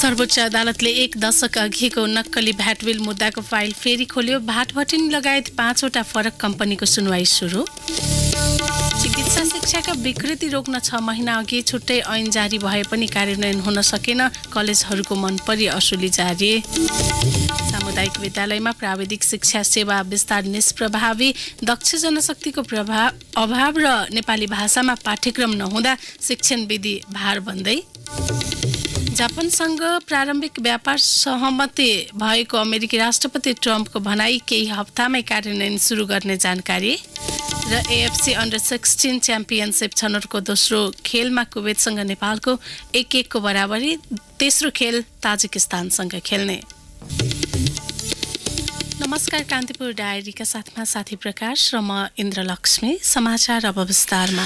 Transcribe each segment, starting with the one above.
सर्वोच्च अदालतले एक दशक अघिको नक्कली भ्याटविल मुद्दाको फाइल फेरि खोल्यो भाटभटिन लगायत पाँचवटा फरक कम्पनीको सुनवाई सुरु चिकित्सा शिक्षाका विकृति रोक्न छ महिना अघि छुट्टै ऐन जारी भए पनि कार्यान्वयन हुन सकेन कलेजहरूको मन परि असुली जारी सामुदायिक विद्यालयमा प्राविधिक शिक्षा सेवा विस्तार निष्प्रभावी दक्ष जनशक्तिको प्रभाव अभाव र नेपाली भाषामा पाठ्यक्रम नहुँदा शिक्षण विधि भार भन्दै जापानसँग प्रारम्भिक व्यापार सहमति भएको अमेरिकी राष्ट्रपति ट्रम्पको भनाइ केही हप्तामै कार्यान्वयन सुरु गर्ने जानकारी र एएफसी अन्डर सिक्सटिन च्याम्पियनसिप छनौटको दोस्रो खेलमा कुवेतसँग नेपालको एक एकको बराबरी तेस्रो खेल ताजिकिस्तानसँग खेल्ने नमस्कार कान्तिपुर डायरीका साथमा साथी प्रकाश र म इन्द्रलक्ष्मी समाचार अब विस्तारमा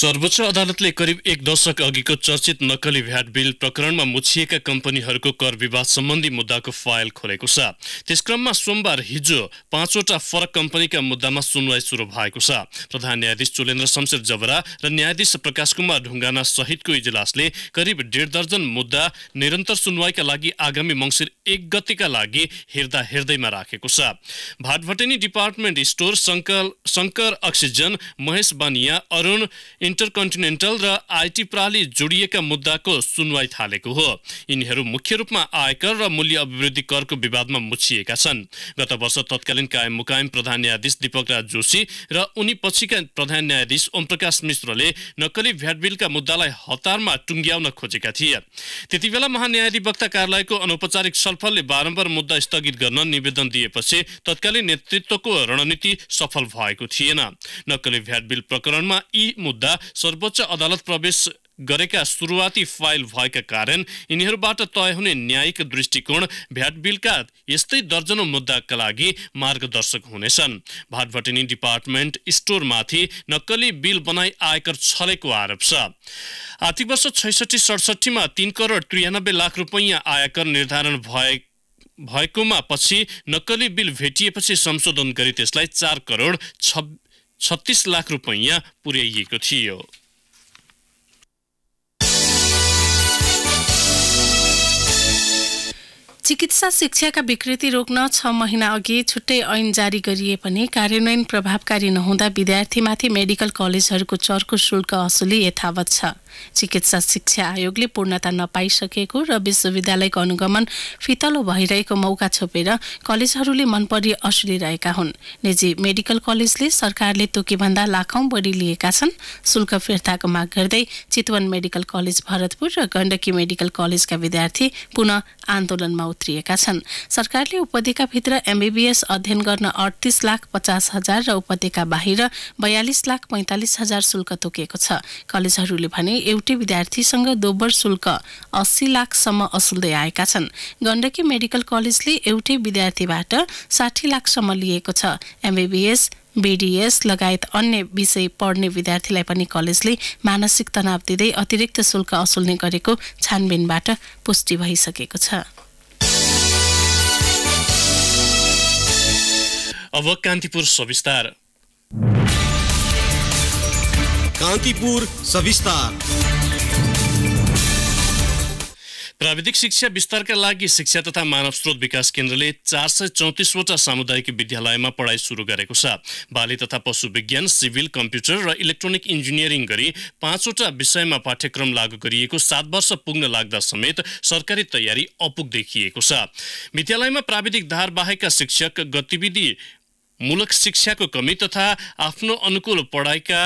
सर्वोच्च अदालतले करिब एक दशक अघिको चर्चित नक्कली भ्याट बिल प्रकरणमा मुछिएका कम्पनीहरूको कर विवाद सम्बन्धी मुद्दाको फाइल खोलेको छ त्यस क्रममा सोमबार हिजो पाँचवटा फरक कम्पनीका मुद्दामा सुनवाई सुरु भएको छ प्रधान न्यायाधीश चुलेन्द्र शमशेर जबरा र न्यायाधीश प्रकाश कुमार ढुङ्गाना सहितको इजलासले करिब डेढ दर्जन मुद्दा निरन्तर सुनवाईका लागि आगामी मङ्सिर एक गतिका लागि हेर्दा हेर्दैमा राखेको छ Bhatbhateni department store Shankar Shankar oxygen Mahesh Baniya Arun इन्टरकन्टिनेन्टल र आइटी प्राली जोडिएका मुद्दाको सुनवाई थालेको हो यिनीहरू मुख्य रूपमा आयकर र मूल्य अभिवृद्धि करको विवादमा मुछिएका छन् गत वर्ष तत्कालीन कायम मुकायम प्रधान न्यायाधीश दीपक राज जोशी र उनी पछिका प्रधान न्यायाधीश ओमप्रकाश मिश्रले नक्कली भ्याटबिलका मुद्दालाई हतारमा टुङ्ग्याउन खोजेका थिए त्यति बेला महान्यायाधिवक्ता कार्यालयको अनौपचारिक सलफलले बारम्बार मुद्दा स्थगित गर्न निवेदन दिए भएपछि तत्कालीन नेतृत्वको रणनीति सफल भएको थिएन नक्कली भ्याट बिल प्रकरणमा यी मुद्दा सर्वोच्च अदालत प्रवेश गरेका सुरुवाती फाइल भएका कारण यिनीहरूबाट तय हुने न्यायिक दृष्टिकोण भ्याट बिलका यस्तै दर्जनौ मुद्दाका लागि मार्गदर्शक हुनेछन् भाटभटेनी डिपार्टमेन्ट स्टोरमाथि नक्कली बिल बनाई आयकर छलेको आरोप छ आर्थिक वर्ष छैसठी सडसठीमा तिन करोड त्रियानब्बे लाख रुपैयाँ आयकर निर्धारण भए भएकोमा पछि नक्कली बिल भेटिएपछि संशोधन गरी त्यसलाई चार करोड छत्तिस लाख रुपैयाँ पुर्याइएको थियो चिकित्सा शिक्षाका विकृति रोक्न छ महिना अघि छुट्टै ऐन जारी गरिए पनि कार्यान्वयन प्रभावकारी नहुँदा विद्यार्थीमाथि मेडिकल कलेजहरूको चर्को शुल्क असुली यथावत छ चिकित्सा शिक्षा आयोगले पूर्णता नपाइसकेको र विश्वविद्यालयको अनुगमन फितलो भइरहेको मौका छोपेर कलेजहरूले मनपरी असुलिरहेका हुन् निजी मेडिकल कलेजले सरकारले तोकीभन्दा लाखौं बढी लिएका छन् शुल्क फिर्ताको माग गर्दै चितवन मेडिकल कलेज भरतपुर र गण्डकी मेडिकल कलेजका विद्यार्थी पुनः आन्दोलनमा उत्रिएका छन् सरकारले उपत्यकाभित्र एमबिबिएस अध्ययन गर्न अडतिस लाख पचास हजार र उपत्यका बाहिर बयालिस लाख पैँतालिस हजार शुल्क तोकिएको छ कलेजहरूले भने एउटै विद्यार्थीसँग दोब्बर शुल्क अस्सी लाखसम्म असुल्दै आएका छन् गण्डकी मेडिकल कलेजले एउटै विद्यार्थीबाट साठी लाखसम्म लिएको छ एमबिबिएस बिडिएस लगायत अन्य विषय पढ्ने विद्यार्थीलाई पनि कलेजले मानसिक तनाव दिँदै अतिरिक्त शुल्क असुल्ने गरेको छानबिनबाट पुष्टि भइसकेको छ अब कान्तिपुर सविस्तार कान्तिपुर सविस्तार प्राविधिक शिक्षा विस्तारका लागि शिक्षा तथा मानव स्रोत विकास केन्द्रले चार सय चौतिसवटा सामुदायिक विद्यालयमा पढाइ सुरु गरेको छ बाली तथा पशु विज्ञान सिभिल कम्प्युटर र इलेक्ट्रोनिक इन्जिनियरिङ गरी पाँचवटा विषयमा पाठ्यक्रम लागू गरिएको सात वर्ष पुग्न लाग्दा समेत सरकारी तयारी अपुग देखिएको छ विद्यालयमा प्राविधिक धार बाहेकका शिक्षक गतिविधि मूलक शिक्षाको कमी तथा आफ्नो अनुकूल पढाइका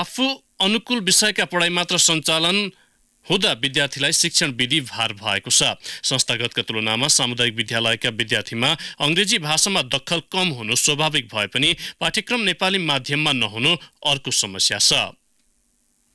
आफू अनुकूल विषयका पढाइ मात्र सञ्चालन हुँदा विद्यार्थीलाई शिक्षण विधि भार भएको छ संस्थागतका तुलनामा सामुदायिक विद्यालयका विद्यार्थीमा अङ्ग्रेजी भाषामा दखल कम हुनु स्वाभाविक भए पनि पाठ्यक्रम नेपाली माध्यममा नहुनु अर्को समस्या छ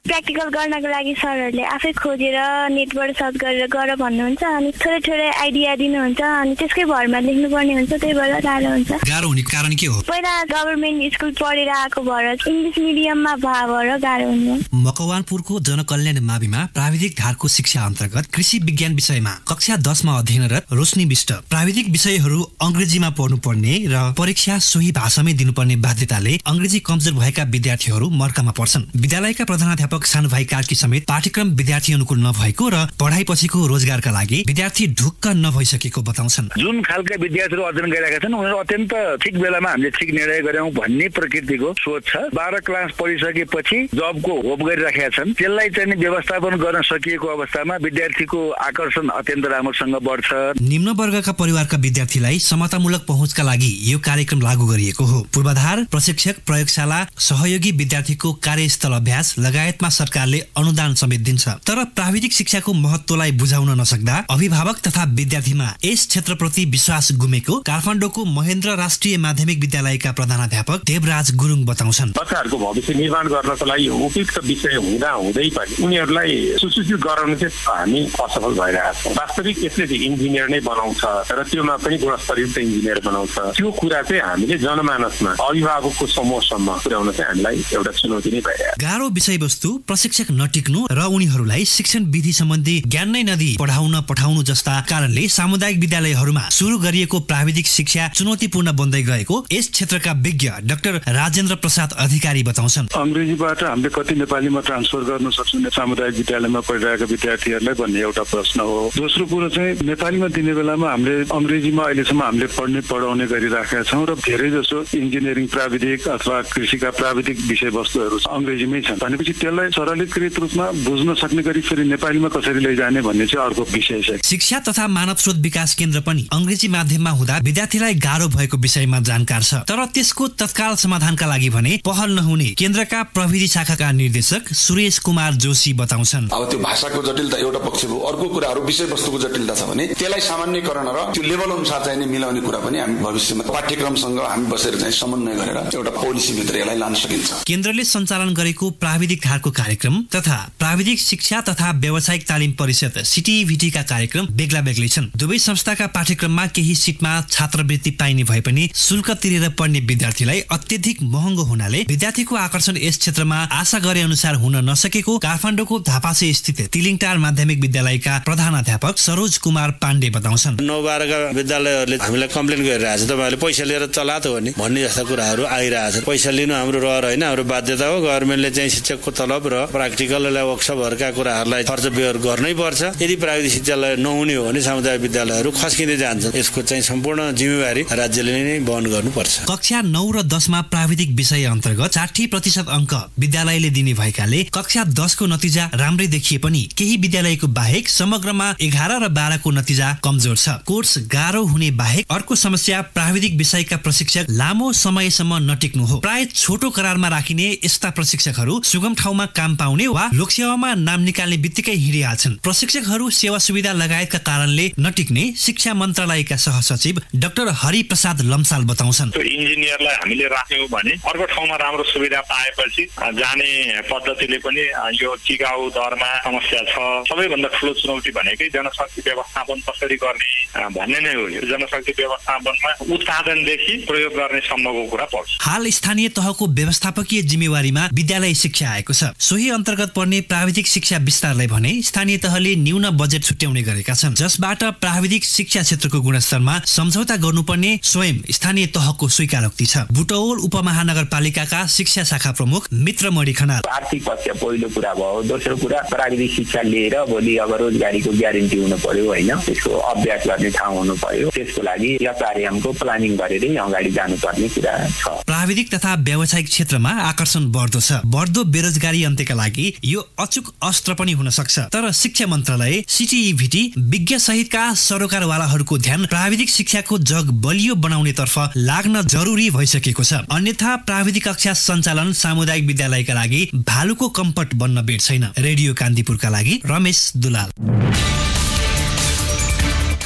प्र्याक्टिकल गर्नको लागि सरहरूले आफै खोजेर नेटबाट सर्च गरेर गर भन्नुहुन्छ अनि थोरै थोरै आइडिया दिनुहुन्छ अनि त्यसकै भरमा लेख्नुपर्ने हुन्छ त्यही भएर गाह्रो हुन्छ गाह्रो हुने कारण के हो पहिला गभर्मेन्ट स्कुल पढेर आएको भएर इङ्ग्लिस मिडियममा भए भएर गाह्रो हुने मकवानपुरको जनकल्याण माविमा प्राविधिक धारको शिक्षा अन्तर्गत कृषि विज्ञान विषयमा कक्षा दसमा अध्ययनरत रोशनी विष्ट प्राविधिक विषयहरू अङ्ग्रेजीमा पढ्नु पर्ने र परीक्षा सोही भाषामै दिनुपर्ने बाध्यताले अङ्ग्रेजी कमजोर भएका विद्यार्थीहरू मर्कामा पर्छन् विद्यालयका प्रधान अध्यापक सानु भाइ कार्की समेत पाठ्यक्रम विद्यार्थी अनुकूल नभएको र पढाइ पछिको रोजगारका लागि विद्यार्थी ढुक्क नभइसकेको बताउँछन् जुन खालका विद्यार्थीहरू अध्ययन गरिरहेका छन् उनीहरू अत्यन्त ठिक बेलामा हामीले ठिक निर्णय गऱ्यौँ भन्ने प्रकृतिको सोच छ बाह्र क्लास पढिसकेपछि जबको होप गरिराखेका छन् त्यसलाई चाहिँ व्यवस्थापन गर्न सकिएको अवस्थामा विद्यार्थीको आकर्षण अत्यन्त राम्रोसँग बढ्छ निम्न वर्गका परिवारका विद्यार्थीलाई समतामूलक पहुँचका लागि यो कार्यक्रम लागू गरिएको हो पूर्वाधार प्रशिक्षक प्रयोगशाला सहयोगी विद्यार्थीको कार्यस्थल अभ्यास लगायत बजेटमा सरकारले अनुदान समेत दिन्छ तर प्राविधिक शिक्षाको महत्वलाई बुझाउन नसक्दा अभिभावक तथा विद्यार्थीमा यस क्षेत्रप्रति विश्वास गुमेको काठमाडौँको महेन्द्र राष्ट्रिय माध्यमिक विद्यालयका प्रधानाध्यापक देवराज गुरुङ बताउँछन् बच्चाहरूको भविष्य निर्माण गर्नको लागि उपयुक्त विषय हुँदा हुँदै पनि उनीहरूलाई सुसूचित गराउन चाहिँ हामी असफल भइरहेका छौँ वास्तविक यसले चाहिँ इन्जिनियर नै बनाउँछ र त्योमा पनि गुणस्तरीय इन्जिनियर बनाउँछ त्यो कुरा चाहिँ हामीले जनमानसमा अभिभावकको समूहसम्म पुर्याउन चाहिँ हामीलाई एउटा चुनौती नै भइरहेको गाह्रो विषयवस्तु प्रशिक्षक नटिक्नु र उनीहरूलाई शिक्षण विधि सम्बन्धी ज्ञान नै नदी पढाउन पठाउनु जस्ता कारणले सामुदायिक विद्यालयहरूमा सुरु गरिएको प्राविधिक शिक्षा चुनौतीपूर्ण बन्दै गएको यस क्षेत्रका विज्ञ डाक्टर राजेन्द्र प्रसाद अधिकारी बताउँछन् अङ्ग्रेजीबाट हामीले कति नेपालीमा ट्रान्सफर गर्न सक्छौँ सामुदायिक विद्यालयमा पढिरहेका विद्यार्थीहरूलाई भन्ने एउटा प्रश्न हो दोस्रो कुरो चाहिँ नेपालीमा दिने बेलामा हामीले अङ्ग्रेजीमा अहिलेसम्म हामीले पढ्ने पढाउने गरिराखेका छौँ र धेरै जसो इन्जिनियरिङ प्राविधिक अथवा कृषिका प्राविधिक विषयवस्तुहरू अङ्ग्रेजीमै छन् भनेपछि त्यसलाई कुरालाई सरलीकृत रूपमा बुझ्न सक्ने गरी फेरि नेपालीमा कसरी लैजाने भन्ने चाहिँ अर्को विषय छ शिक्षा तथा मानव स्रोत विकास केन्द्र पनि अङ्ग्रेजी माध्यममा हुँदा विद्यार्थीलाई गाह्रो भएको विषयमा जानकार छ तर त्यसको तत्काल समाधानका लागि भने पहल नहुने केन्द्रका प्रविधि शाखाका निर्देशक सुरेश कुमार जोशी बताउँछन् अब त्यो भाषाको जटिलता एउटा पक्ष भयो अर्को कुराहरू विषयवस्तुको जटिलता छ भने त्यसलाई सामान्यकरण र त्यो लेभल अनुसार चाहिँ मिलाउने कुरा पनि हामी भविष्यमा पाठ्यक्रमसँग हामी बसेर चाहिँ समन्वय गरेर एउटा पोलिसीभित्र यसलाई लान सकिन्छ केन्द्रले सञ्चालन गरेको प्राविधिक धारको कार्यक्रम तथा प्राविधिक शिक्षा तथा व्यावसायिक तालिम परिषद सिटिभिटीका कार्यक्रम बेग्ला बेग्लै छन् दुवै संस्थाका पाठ्यक्रममा केही सिटमा छात्रवृत्ति पाइने भए पनि शुल्क तिरेर पढ्ने विद्यार्थीलाई अत्यधिक महँगो हुनाले विद्यार्थीको आकर्षण यस क्षेत्रमा आशा गरे अनुसार हुन नसकेको काठमाडौँको धापासे स्थित तिलिङटार माध्यमिक विद्यालयका प्रधान सरोज कुमार पाण्डे बताउँछन् नौ बाह्रका विद्यालयहरूले हामीलाई कम्प्लेन गरिरहेको छ तपाईँहरूले पैसा लिएर चलात हो नि भन्ने जस्ता कुराहरू आइरहेको छ पैसा लिनु हाम्रो रहर होइन हाम्रो बाध्यता हो गभर्मेन्टले चाहिँ शिक्षकको तलब वर्कसप र प्र्याक्टिकल वर्कसपहरूका कुराहरूलाई खर्च व्यवहार गर्नै पर्छ यदि प्राविधिक शिक्षालय नहुने हो भने सामुदायिक विद्यालयहरू खस्किँदै जान्छन् यसको चाहिँ सम्पूर्ण जिम्मेवारी राज्यले नै वहन गर्नुपर्छ कक्षा नौ र दसमा प्राविधिक विषय अन्तर्गत साठी प्रतिशत अङ्क विद्यालयले दिने भएकाले कक्षा दसको नतिजा राम्रै देखिए पनि केही विद्यालयको बाहेक समग्रमा एघार र बाह्रको नतिजा कमजोर छ कोर्स गाह्रो हुने बाहेक अर्को समस्या प्राविधिक विषयका प्रशिक्षक लामो समयसम्म नटिक्नु हो प्राय छोटो करारमा राखिने यस्ता प्रशिक्षकहरू सुगम ठाउँमा काम पाउने वा लोकसेवामा नाम निकाल्ने बित्तिकै हिँडिहाल्छन् प्रशिक्षकहरू सेवा सुविधा लगायतका कारणले नटिक्ने शिक्षा मन्त्रालयका सहसचिव डाक्टर हरिप्रसाद प्रसाद लम्साल बताउँछन् इन्जिनियरलाई हामीले राख्यौँ भने अर्को ठाउँमा राम्रो सुविधा पाएपछि जाने पद्धतिले पनि यो टिकाउ दरमा समस्या छ सबैभन्दा ठुलो चुनौती भनेकै जनशक्ति व्यवस्थापन कसरी गर्ने भन्ने नै हो यो जनशक्ति व्यवस्थापनमा उत्पादनदेखि प्रयोग गर्ने सम्भवको कुरा पर्छ हाल स्थानीय तहको व्यवस्थापकीय जिम्मेवारीमा विद्यालय शिक्षा आएको छ सोही अन्तर्गत पर्ने प्राविधिक शिक्षा विस्तारलाई भने स्थानीय तहले न्यून बजेट छुट्याउने गरेका छन् जसबाट प्राविधिक शिक्षा क्षेत्रको गुणस्तरमा सम्झौता गर्नुपर्ने स्वयं स्थानीय तहको स्वीकारोक्ति छ बुटौल उपमहानगरपालिकाका शिक्षा शाखा प्रमुख मित्रमणि खनाल आर्थिक पक्ष पहिलो कुरा भयो दोस्रो कुरा प्राविधिक शिक्षा लिएर भोलि अब रोजगारीको ग्यारेन्टी हुनु पर्यो होइन त्यसको अभ्यास गर्ने ठाउँ हुनु पर्यो त्यसको लागि कार्यक्रमको प्लानिङ गरेरै अगाडि जानुपर्ने कुरा छ प्राविधिक तथा व्यावसायिक क्षेत्रमा आकर्षण बढ्दो छ बढ्दो बेरोजगारी अवधि लागि यो अचुक अस्त्र पनि हुन सक्छ तर शिक्षा मन्त्रालय सिटिभिटी e विज्ञ सहितका सरोकारवालाहरूको ध्यान प्राविधिक शिक्षाको जग बलियो बनाउनेतर्फ लाग्न जरुरी भइसकेको छ अन्यथा प्राविधिक कक्षा सञ्चालन सामुदायिक विद्यालयका लागि भालुको कम्पट बन्न भेट छैन रेडियो कान्तिपुरका लागि रमेश दुलाल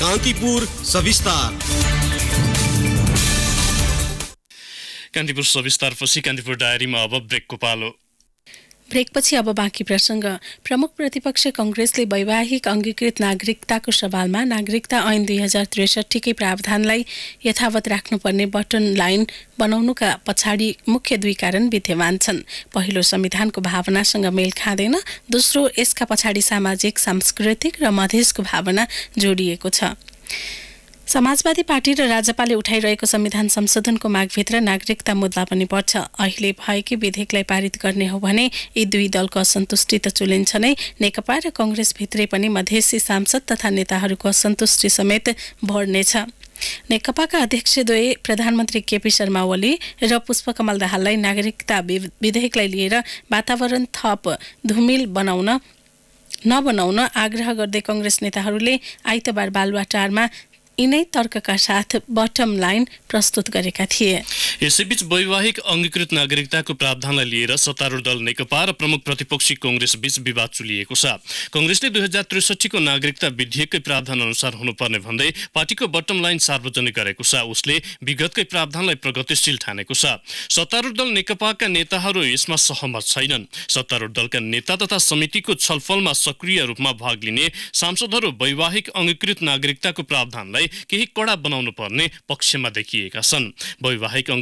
कान्तिपुर सविस्तार कान्तिपुर सविस्तारपछि कान्तिपुर डायरीमा अब ब्रेकको पालो ब्रेकपछि अब बाँकी प्रसङ्ग प्रमुख प्रतिपक्ष कङ्ग्रेसले वैवाहिक अङ्गीकृत नागरिकताको सवालमा नागरिकता ऐन दुई हजार त्रिसठीकै प्रावधानलाई यथावत राख्नुपर्ने बटन लाइन बनाउनुका पछाडि मुख्य दुई कारण विद्यमान छन् पहिलो संविधानको भावनासँग मेल खाँदैन दोस्रो यसका पछाडि सामाजिक सांस्कृतिक र मधेसको भावना जोडिएको छ समाजवादी पार्टी र राजपाले उठाइरहेको संविधान संशोधनको मागभित्र नागरिकता मुद्दा पनि पर्छ अहिले भएकै विधेयकलाई पारित गर्ने हो भने यी दुई दलको असन्तुष्टि त चुलिन्छ नै नेकपा र कङ्ग्रेसभित्रै पनि मधेसी सांसद तथा नेताहरूको असन्तुष्टि समेत बढ्नेछ नेकपाका अध्यक्षद्वय प्रधानमन्त्री केपी शर्मा ओली र पुष्पकमल दाहाललाई नागरिकता विधेयकलाई लिएर वातावरण थप धुमिल बनाउन नबनाउन आग्रह गर्दै कङ्ग्रेस नेताहरूले आइतबार बालुवाटारमा यिनै तर्कका साथ बटम लाइन प्रस्तुत गरेका थिए यसैबीच वैवाहिक अङ्गीकृत नागरिकताको प्रावधानलाई लिएर सत्तारूढ दल नेकपा र प्रमुख प्रतिपक्षी बीच विवाद चुलिएको छ कङ्ग्रेसले दुई हजार त्रिसठीको नागरिकता विधेयककै प्रावधान अनुसार हुनुपर्ने भन्दै पार्टीको बटम लाइन सार्वजनिक गरेको छ उसले विगतकै प्रावधानलाई प्रगतिशील ठानेको छ सत्तारूढ दल नेकपाका नेताहरू यसमा सहमत छैनन् सत्तारूढ दलका नेता तथा समितिको छलफलमा सक्रिय रूपमा भाग लिने सांसदहरू वैवाहिक अङ्गीकृत नागरिकताको प्रावधानलाई केही कडा बनाउनु पर्ने पक्षमा देखिएका छन् वैवाहिक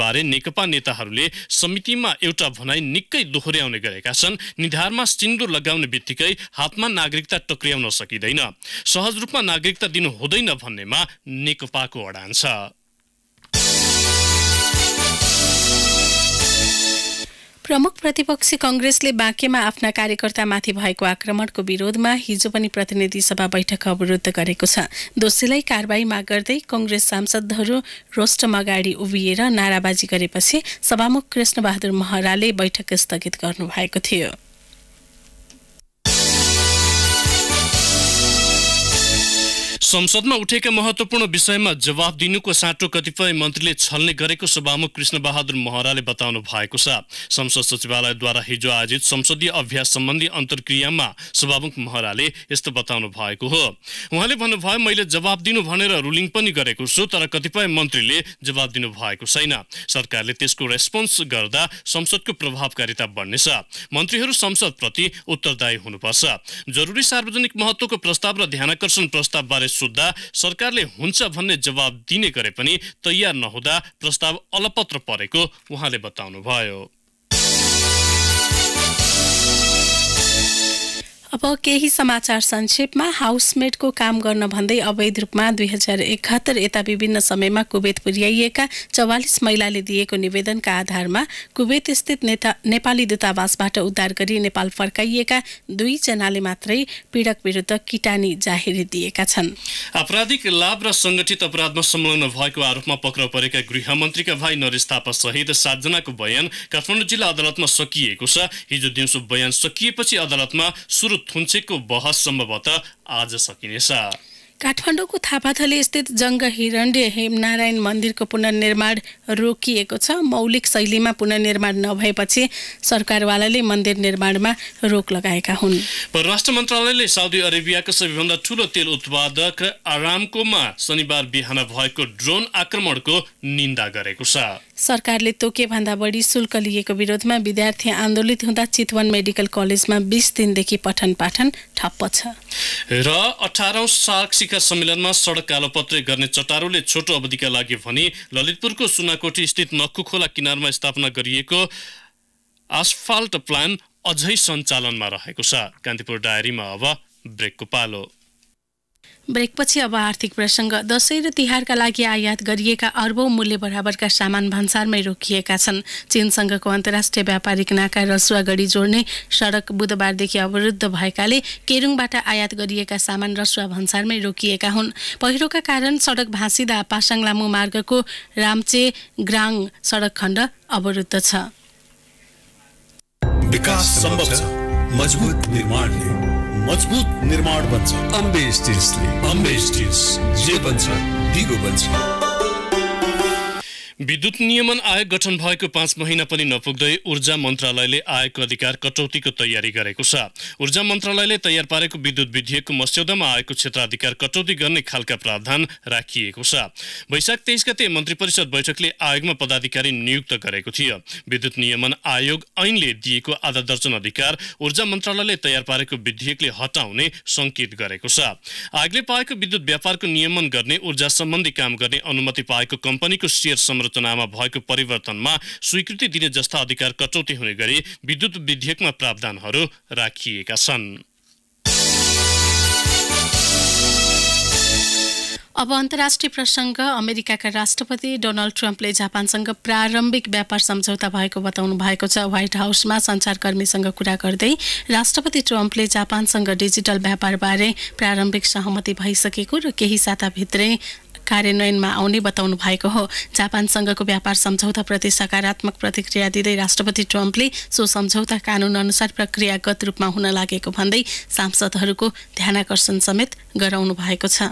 बारे नेकपा नेताहरूले समितिमा एउटा भनाई निकै दोहोऱ्याउने गरेका छन् निधारमा सिन्दुर लगाउने बित्तिकै हातमा नागरिकता टक्र्याउन सकिँदैन सहज रूपमा नागरिकता दिनु हुँदैन भन्नेमा नेकपाको अडान छ प्रमुख प्रतिपक्षी कंग्रेसले बाँकेमा आफ्ना कार्यकर्तामाथि भएको आक्रमणको विरोधमा हिजो पनि प्रतिनिधि सभा बैठक अवरुद्ध गरेको छ दोषीलाई कारवाही माग गर्दै कंग्रेस सांसदहरू रोस्टम अगाडि उभिएर नाराबाजी गरेपछि सभामुख कृष्णबहादुर महराले बैठक स्थगित गर्नुभएको थियो संसदमा उठेका महत्वपूर्ण विषयमा जवाब दिनुको साटो कतिपय मन्त्रीले छल्ने गरेको सभामुख कृष्ण बहादुर महराले बताउनु भएको छ संसद सचिवालयद्वारा हिजो आयोजित संसदीय अभ्यास सम्बन्धी अन्तर्क्रियामा सभामुख महराले यस्तो बताउनु भएको हो उहाँले भन्नुभयो मैले जवाब दिनु भनेर रुलिङ पनि गरेको छु तर कतिपय मन्त्रीले जवाब दिनु भएको छैन सरकारले त्यसको रेस्पोन्स गर्दा संसदको प्रभावकारिता बढ्नेछ मन्त्रीहरू संसदप्रति उत्तरदायी हुनुपर्छ जरुरी सार्वजनिक महत्वको प्रस्ताव र ध्यानकर्षण प्रस्तावबारे सुत्दा सरकारले हुन्छ भन्ने जवाब दिने गरे पनि तयार नहुँदा प्रस्ताव अलपत्र परेको उहाँले बताउनुभयो अब केही समाचार संक्षेपमा हाउसमेटको काम गर्न भन्दै अवैध रूपमा दुई हजार एकहत्तर यता विभिन्न समयमा कुवेत पुर्याइएका चौवालिस महिलाले दिएको निवेदनका आधारमा कुवेत स्थित नेता नेपाली दूतावासबाट उद्धार गरी नेपाल फर्काइएका दुईजनाले मात्रै पीडक विरुद्ध किटानी जाहेरी दिएका छन् आपराधिक लाभ र सङ्गठित अपराधमा संलग्न भएको आरोपमा पक्राउ परेका गृहमन्त्रीका भाइ नरेश थापा सहित सातजनाको बयान काठमाडौँ जिल्ला अदालतमा सकिएको छ हिजो दिउँसो बयान सकिएपछि अदालतमा सुरु थुन्चेको बहससम्मबाट आज सकिनेछ काठमाडौँको थापाथली स्थित जङ्ग हिरण्य हेमनारायण मन्दिरको पुनर्निर्माण रोकिएको छ मौलिक शैलीमा पुनर्निर्माण नभएपछि सरकारवालाले मन्दिर निर्माणमा रोक लगाएका हुन् परराष्ट्र मन्त्रालयले साउदी अरेबियाको सबैभन्दा ठूलो तेल उत्पादक आरामकोमा शनिबार बिहान भएको ड्रोन आक्रमणको निन्दा गरेको छ सरकारले तोके बढी शुल्क लिएको विरोधमा विद्यार्थी आन्दोलित हुँदा चितवन मेडिकल कलेजमा बिस दिनदेखि पठन पाठन ठप्प छ र अठारौं सार्क शिखर सम्मेलनमा सडक कालोपत्रे गर्ने चटारोले छोटो अवधिका लागि भने ललितपुरको सुनाकोटी स्थित नक्कु खोला किनारमा स्थापना गरिएको आसफाल्ट प्लान अझै सञ्चालनमा रहेको छ कान्तिपुर डायरीमा अब ब्रेकको पालो ब्रेकपछि अब आर्थिक प्रसङ्ग दसैँ र तिहारका लागि आयात गरिएका अर्बौं मूल्य बराबरका सामान भन्सारमै रोकिएका छन् चीनसँगको अन्तर्राष्ट्रिय व्यापारिक नाका रसुवागढी जोड्ने सडक बुधबारदेखि अवरुद्ध भएकाले केरुङबाट आयात गरिएका सामान रसुवा भन्सारमै रोकिएका हुन् पहिरोका कारण सडक भाँसिँदा पासाङ लामो मार्गको रामचे ग्राङ सडक खण्ड अवरुद्ध छ विकास सम्भव मजबुत निर्माणले मजबुत निर्माण बन्छ अम्बे स्टिल्सले अम्बे स्टिल्स जे बन्छ दिगो बन्छ विद्युत नियमन आयोग गठन भएको पाँच महिना पनि नपुग्दै ऊर्जा मन्त्रालयले आयोगको अधिकार कटौतीको तयारी गरेको छ ऊर्जा मन्त्रालयले तयार पारेको विद्युत विधेयकको मस्यौदामा आएको क्षेत्राधिकार कटौती गर्ने खालका प्रावधान राखिएको छ वैशाख तेइस गते मन्त्री परिषद बैठकले आयोगमा पदाधिकारी नियुक्त गरेको थियो विद्युत नियमन आयोग ऐनले दिएको आधा दर्जन अधिकार ऊर्जा मन्त्रालयले तयार पारेको विधेयकले हटाउने सङ्केत गरेको छ आयोगले पाएको विद्युत व्यापारको नियमन गर्ने ऊर्जा सम्बन्धी काम गर्ने अनुमति पाएको कम्पनीको सेयर संरचना संरचनामा भएको परिवर्तनमा स्वीकृति दिने जस्ता अधिकार कटौती हुने गरी विद्युत विधेयकमा प्रावधानहरू राखिएका छन् अब अन्तर्राष्ट्रिय प्रसङ्ग अमेरिकाका राष्ट्रपति डोनाल्ड ट्रम्पले जापानसँग प्रारम्भिक व्यापार सम्झौता भएको बताउनु भएको छ व्हाइट हाउसमा सञ्चारकर्मीसँग कुरा गर्दै राष्ट्रपति ट्रम्पले जापानसँग डिजिटल व्यापारबारे प्रारम्भिक सहमति भइसकेको र केही साताभित्रै कार्यान्वयनमा आउने बताउनु भएको हो जापानसँगको व्यापार सम्झौताप्रति सकारात्मक प्रतिक्रिया दिँदै राष्ट्रपति ट्रम्पले सो सम्झौता कानुन अनुसार प्रक्रियागत रूपमा हुन लागेको भन्दै सांसदहरूको ध्यानाकर्षण समेत गराउनु भएको छ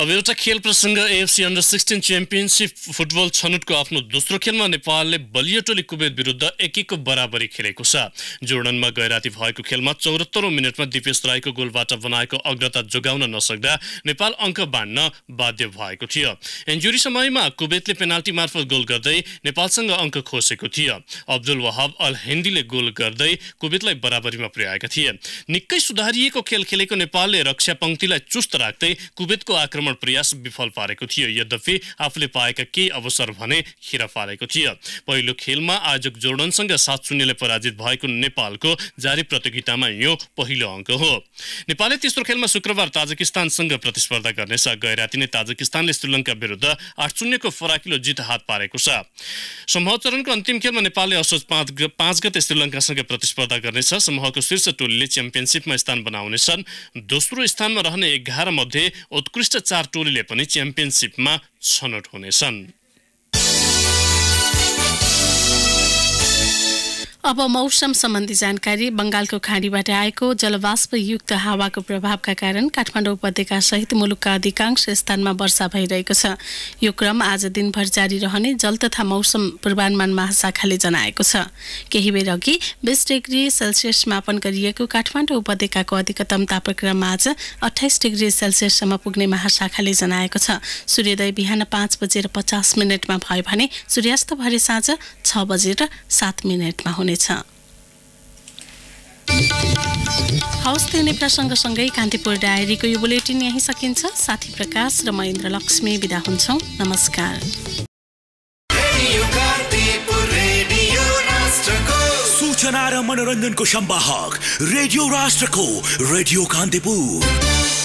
अब एउटा खेल प्रसङ्ग AFC under sixteen championship football छनौटको आफ्नो दोस्रो खेलमा नेपालले बलियो टोली कुवेत विरुद्ध एक एकको बराबरी खेलेको छ जोर्डनमा गैराती भएको खेलमा चौरात्तरौँ मिनटमा दिपेश राईको गोलबाट बनाएको अग्रता जोगाउन नसक्दा नेपाल अङ्क बाँड्न बाध्य भएको थियो इन्जुरी समयमा कुवेतले पेनाल्टी मार्फत गोल गर्दै नेपालसँग अङ्क खोसेको थियो अब्दुल वहाब अल हेन्दीले गोल गर्दै कुवेतलाई बराबरीमा पुर्याएका थिए निकै सुधारिएको खेल खेलेको नेपालले रक्षा पङ्क्तिलाई चुस्त राख्दै कुवेतको आक्रमण आक्रमण प्रयास विफल पारेको थियो यद्यपि आफूले पाएका केही अवसर भने खेर पारेको थियो पहिलो खेलमा आयोजक जोर्डनसँग सात शून्यले पराजित भएको नेपालको जारी प्रतियोगितामा यो पहिलो अङ्क हो नेपालले तेस्रो खेलमा शुक्रबार ताजकिस्तानसँग प्रतिस्पर्धा गर्नेछ गैराती नै ताजकिस्तानले श्रीलङ्का विरुद्ध आठ शून्यको फराकिलो जित हात पारेको छ समूह चरणको अन्तिम खेलमा नेपालले असोज पाँच पाँच गते श्रीलङ्कासँग प्रतिस्पर्धा गर्नेछ समूहको शीर्ष टोलीले च्याम्पियनसिपमा स्थान बनाउनेछन् दोस्रो स्थानमा रहने एघार मध्ये उत्कृष्ट चार चार टोलीले पनि च्याम्पियनसिपमा छनौट हुनेछन् अब मौसम सम्बन्धी जानकारी बङ्गालको खाँडीबाट आएको जलवाष्पयुक्त हावाको प्रभावका कारण काठमाडौँ उपत्यका सहित मुलुकका अधिकांश स्थानमा वर्षा भइरहेको छ यो क्रम आज दिनभर जारी रहने जल तथा मौसम पूर्वानुमान महाशाखाले जनाएको छ केही बेर अघि बिस डिग्री सेल्सियस मापन गरिएको काठमाडौँ उपत्यकाको अधिकतम तापक्रम आज अठाइस डिग्री सेल्सियससम्म पुग्ने महाशाखाले जनाएको छ सूर्योदय बिहान पाँच बजेर पचास मिनटमा भयो भने सूर्यास्त भरे साँझ छ बजेर सात मिनटमा हुने हुनेछ हवस् त्यो नेप्रासँग सँगै कान्तिपुर डायरीको यो बुलेटिन यहीँ सकिन्छ साथी प्रकाश र महेन्द्र लक्ष्मी विदा हुन्छौँ नमस्कार सूचना र मनोरञ्जनको सम्वाहक रेडियो राष्ट्रको रेडियो कान्तिपुर